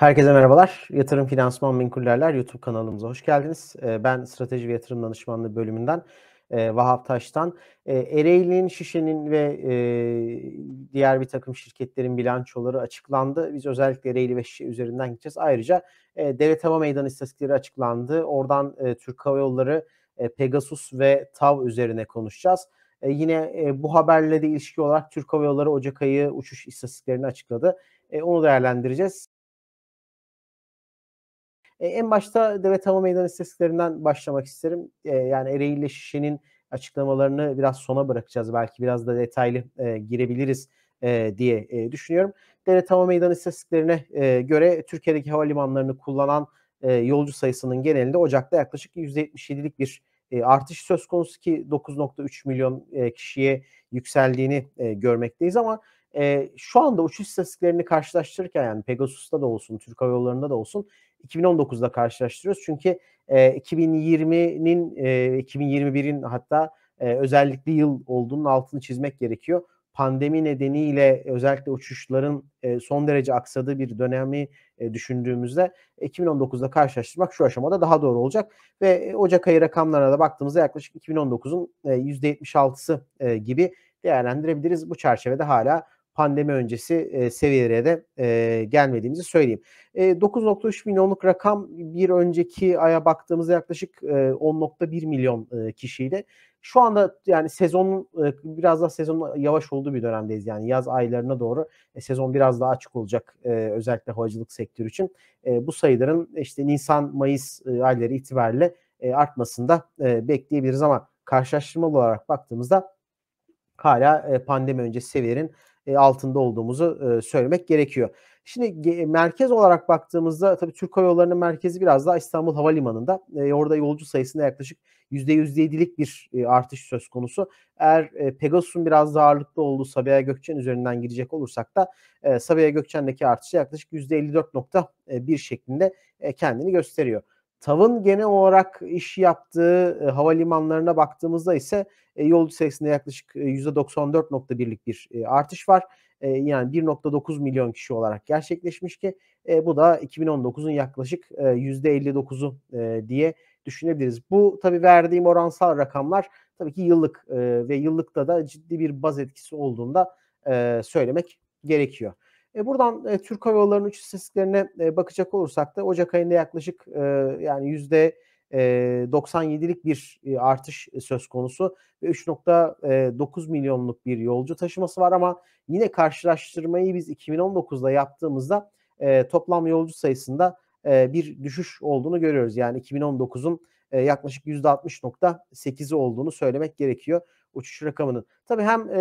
Herkese merhabalar. Yatırım Finansman Menkullerler YouTube kanalımıza hoş geldiniz. Ee, ben Strateji ve Yatırım Danışmanlığı bölümünden e, Vahap Taş'tan. E, Ereğli'nin, Şişe'nin ve e, diğer bir takım şirketlerin bilançoları açıklandı. Biz özellikle Ereğli ve Şişe üzerinden gideceğiz. Ayrıca Devlet Hava Meydanı istatistikleri açıklandı. Oradan Türk Hava Yolları, Pegasus ve TAV üzerine konuşacağız. Yine bu haberle de ilişki olarak Türk Hava Yolları Ocak ayı uçuş istatistiklerini açıkladı. onu değerlendireceğiz. E, en başta Demet Hava Meydan istatistiklerinden başlamak isterim. E, yani Ereğli Şişe'nin açıklamalarını biraz sona bırakacağız. Belki biraz da detaylı e, girebiliriz diye düşünüyorum. Devlet Hava meydan istatistiklerine göre Türkiye'deki havalimanlarını kullanan yolcu sayısının genelinde Ocak'ta yaklaşık %77'lik bir artış söz konusu ki 9.3 milyon kişiye yükseldiğini görmekteyiz ama e, şu anda uçuş istatistiklerini karşılaştırırken yani Pegasus'ta da olsun, Türk Hava Yolları'nda da olsun 2019'da karşılaştırıyoruz. Çünkü e, 2020'nin e, 2021'in hatta e, özellikle yıl olduğunun altını çizmek gerekiyor. Pandemi nedeniyle özellikle uçuşların e, son derece aksadığı bir dönemi e, düşündüğümüzde 2019'da e, karşılaştırmak şu aşamada daha doğru olacak. Ve e, Ocak ayı rakamlarına da baktığımızda yaklaşık 2019'un e, %76'sı e, gibi değerlendirebiliriz. Bu çerçevede hala pandemi öncesi e, seviyelere de e, gelmediğimizi söyleyeyim. E, 9.3 milyonluk rakam bir önceki aya baktığımızda yaklaşık e, 10.1 milyon e, kişiyle. Şu anda yani sezonun biraz daha sezonun yavaş olduğu bir dönemdeyiz. Yani yaz aylarına doğru e, sezon biraz daha açık olacak özellikle havacılık sektörü için. bu sayıların işte Nisan-Mayıs ayları itibariyle e, artmasında bekleyebiliriz ama karşılaştırmalı olarak baktığımızda hala pandemi öncesi seviyenin. E, altında olduğumuzu e, söylemek gerekiyor. Şimdi merkez olarak baktığımızda tabii Türk Hava Yolları'nın merkezi biraz daha İstanbul Havalimanı'nda. E, orada yolcu sayısında yaklaşık %107'lik bir e, artış söz konusu. Eğer e, Pegasus'un biraz daha ağırlıklı olduğu Sabiha Gökçen üzerinden girecek olursak da Sabiha Gökçen'deki artış yaklaşık %54.1 şeklinde kendini gösteriyor. TAV'ın gene olarak iş yaptığı e, havalimanlarına baktığımızda ise e, yolcu sayısında yaklaşık e, %94.1'lik bir e, artış var. E, yani 1.9 milyon kişi olarak gerçekleşmiş ki e, bu da 2019'un yaklaşık e, %59'u e, diye düşünebiliriz. Bu tabi verdiğim oransal rakamlar tabii ki yıllık e, ve yıllıkta da ciddi bir baz etkisi olduğunda e, söylemek gerekiyor. E buradan e, Türk Hava Yolları'nın uçuş istatistiklerine e, bakacak olursak da Ocak ayında yaklaşık e, yani yüzde e, 97'lik bir e, artış e, söz konusu ve 3.9 e, milyonluk bir yolcu taşıması var ama yine karşılaştırmayı biz 2019'da yaptığımızda toplam yolcu sayısında bir düşüş olduğunu görüyoruz. Yani 2019'un e, yaklaşık %60.8'i olduğunu söylemek gerekiyor uçuş rakamının. Tabii hem e,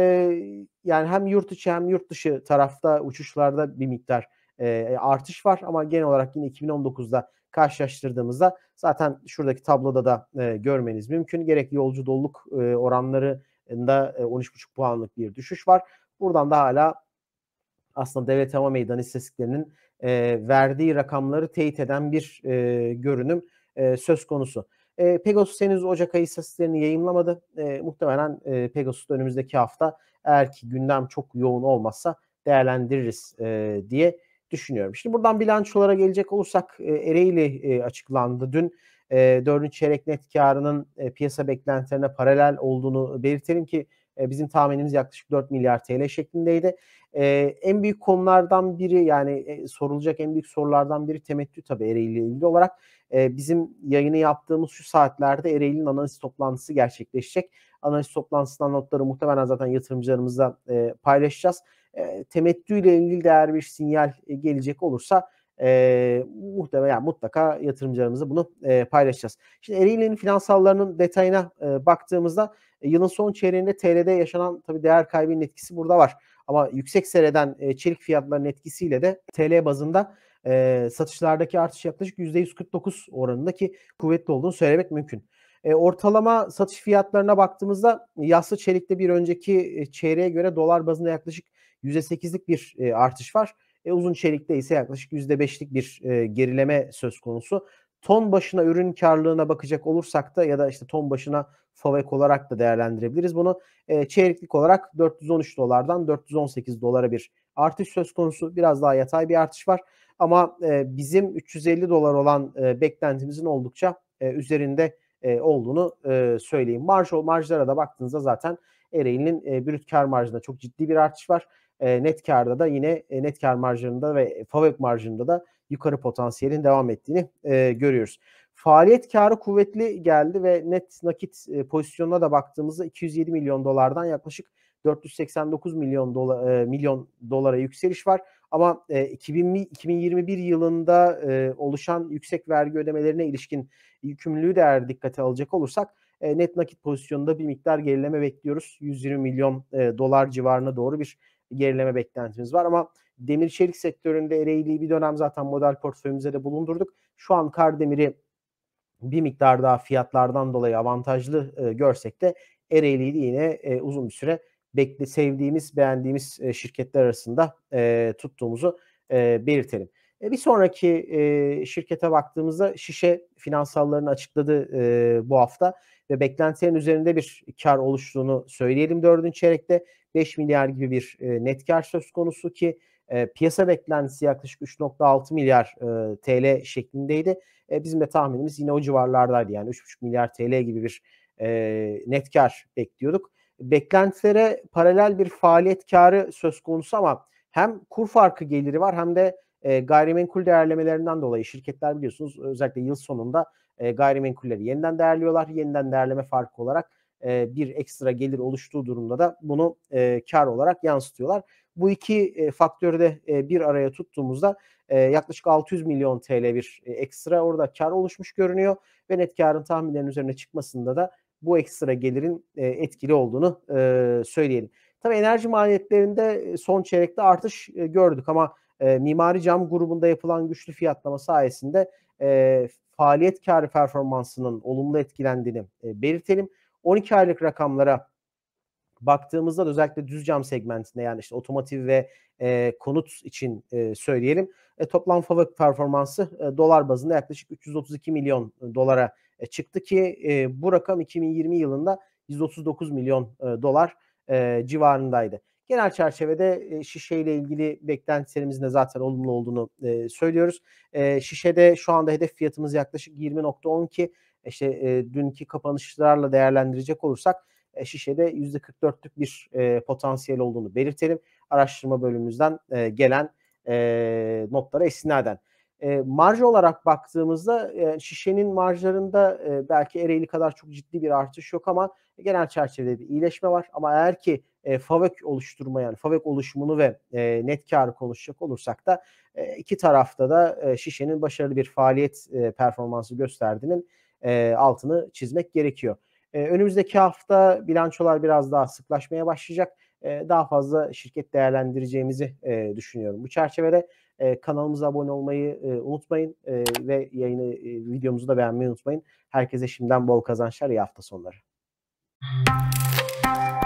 yani hem yurt içi hem yurt dışı tarafta uçuşlarda bir miktar e, artış var ama genel olarak yine 2019'da karşılaştırdığımızda zaten şuradaki tabloda da e, görmeniz mümkün. Gerek yolcu doluluk e, oranlarında e, 13,5 puanlık bir düşüş var. Buradan da hala aslında devlet hava meydanı istatistiklerinin e, verdiği rakamları teyit eden bir e, görünüm e, söz konusu. E, Pegasus henüz Ocak ayı istatistiklerini yayımlamadı. E, muhtemelen e, Pegasus'ta önümüzdeki hafta eğer ki gündem çok yoğun olmazsa değerlendiririz e, diye düşünüyorum. Şimdi buradan bilançolara gelecek olursak e, Ereğli e, açıklandı dün. E, 4. çeyrek net karının e, piyasa beklentilerine paralel olduğunu belirtelim ki e, bizim tahminimiz yaklaşık 4 milyar TL şeklindeydi. E, en büyük konulardan biri yani e, sorulacak en büyük sorulardan biri temettü tabii Ereğli ile ilgili olarak. E, bizim yayını yaptığımız şu saatlerde Ereğli'nin analiz toplantısı gerçekleşecek. Analiz toplantısından notları muhtemelen zaten yatırımcılarımızla e, paylaşacağız. E, temettü ile ilgili değer bir sinyal e, gelecek olursa e, muhtemelen yani mutlaka yatırımcılarımızla bunu e, paylaşacağız. Şimdi Ereğli'nin finansallarının detayına e, baktığımızda e, yılın son çeyreğinde TL'de yaşanan tabii değer kaybının etkisi burada var. Ama yüksek sereden e, çelik fiyatlarının etkisiyle de TL bazında e, satışlardaki artış yaklaşık %149 oranında ki kuvvetli olduğunu söylemek mümkün. E, ortalama satış fiyatlarına baktığımızda yassı çelikte bir önceki e, çeyreğe göre dolar bazında yaklaşık %8'lik bir e, artış var. E, uzun çelikte ise yaklaşık %5'lik bir e, gerileme söz konusu ton başına ürün karlılığına bakacak olursak da ya da işte ton başına favek olarak da değerlendirebiliriz. Bunu e, çeyreklik olarak 413 dolardan 418 dolara bir artış söz konusu. Biraz daha yatay bir artış var. Ama e, bizim 350 dolar olan e, beklentimizin oldukça e, üzerinde e, olduğunu e, söyleyeyim. Marj, marjlara da baktığınızda zaten Ereğli'nin e, brüt kar marjında çok ciddi bir artış var. E, net karda da yine e, net kar marjında ve favek marjında da yukarı potansiyelin devam ettiğini e, görüyoruz. Faaliyet karı kuvvetli geldi ve net nakit e, pozisyonuna da baktığımızda 207 milyon dolardan yaklaşık 489 milyon dola, e, milyon dolara yükseliş var. Ama e, 2000, 2021 yılında e, oluşan yüksek vergi ödemelerine ilişkin yükümlülüğü de eğer dikkate alacak olursak e, net nakit pozisyonunda bir miktar gerileme bekliyoruz. 120 milyon e, dolar civarına doğru bir gerileme beklentimiz var ama demir çelik sektöründe Ereğli'yi bir dönem zaten model portföyümüze de bulundurduk. Şu an Kardemir'i bir miktar daha fiyatlardan dolayı avantajlı e, görsek de Ereğli'yi yine e, uzun bir süre bekle sevdiğimiz, beğendiğimiz e, şirketler arasında e, tuttuğumuzu e, belirtelim. E, bir sonraki e, şirkete baktığımızda şişe finansallarını açıkladı e, bu hafta ve beklentilerin üzerinde bir kar oluştuğunu söyleyelim dördüncü çeyrekte. 5 milyar gibi bir e, net kar söz konusu ki e, piyasa beklentisi yaklaşık 3.6 milyar e, TL şeklindeydi. E, bizim de tahminimiz yine o civarlardaydı yani 3.5 milyar TL gibi bir e, net kar bekliyorduk. Beklentilere paralel bir faaliyet karı söz konusu ama hem kur farkı geliri var hem de e, gayrimenkul değerlemelerinden dolayı şirketler biliyorsunuz özellikle yıl sonunda e, gayrimenkulleri yeniden değerliyorlar. Yeniden değerleme farkı olarak e, bir ekstra gelir oluştuğu durumda da bunu e, kar olarak yansıtıyorlar. Bu iki e, faktörü de e, bir araya tuttuğumuzda e, yaklaşık 600 milyon TL bir e, ekstra orada kar oluşmuş görünüyor ve net karın tahminlerin üzerine çıkmasında da bu ekstra gelirin e, etkili olduğunu e, söyleyelim. Tabii enerji maliyetlerinde son çeyrekte artış e, gördük ama e, mimari cam grubunda yapılan güçlü fiyatlama sayesinde e, faaliyet karı performansının olumlu etkilendiğini e, belirtelim. 12 aylık rakamlara baktığımızda da özellikle düz cam segmentinde yani işte otomotiv ve e, konut için e, söyleyelim. E, toplam fabrik performansı e, dolar bazında yaklaşık 332 milyon e, dolara e, çıktı ki e, bu rakam 2020 yılında 139 milyon e, dolar e, civarındaydı. Genel çerçevede e, şişeyle ilgili beklentilerimizin de zaten olumlu olduğunu e, söylüyoruz. E, şişede şu anda hedef fiyatımız yaklaşık 20.12. İşte dünkü kapanışlarla değerlendirecek olursak şişede %44'lük bir potansiyel olduğunu belirtelim. Araştırma bölümümüzden gelen notlara istinaden. E, marj olarak baktığımızda e, şişenin marjlarında e, belki Ereğli kadar çok ciddi bir artış yok ama genel çerçevede bir iyileşme var. Ama eğer ki e, FAVÖK oluşturma yani FAVÖK oluşumunu ve e, net karı konuşacak olursak da e, iki tarafta da e, Şişe'nin başarılı bir faaliyet e, performansı gösterdiğinin e, altını çizmek gerekiyor. E, önümüzdeki hafta bilançolar biraz daha sıklaşmaya başlayacak. E, daha fazla şirket değerlendireceğimizi e, düşünüyorum. Bu çerçevede e, kanalımıza abone olmayı e, unutmayın e, ve yayını e, videomuzu da beğenmeyi unutmayın. Herkese şimdiden bol kazançlar, iyi hafta sonları.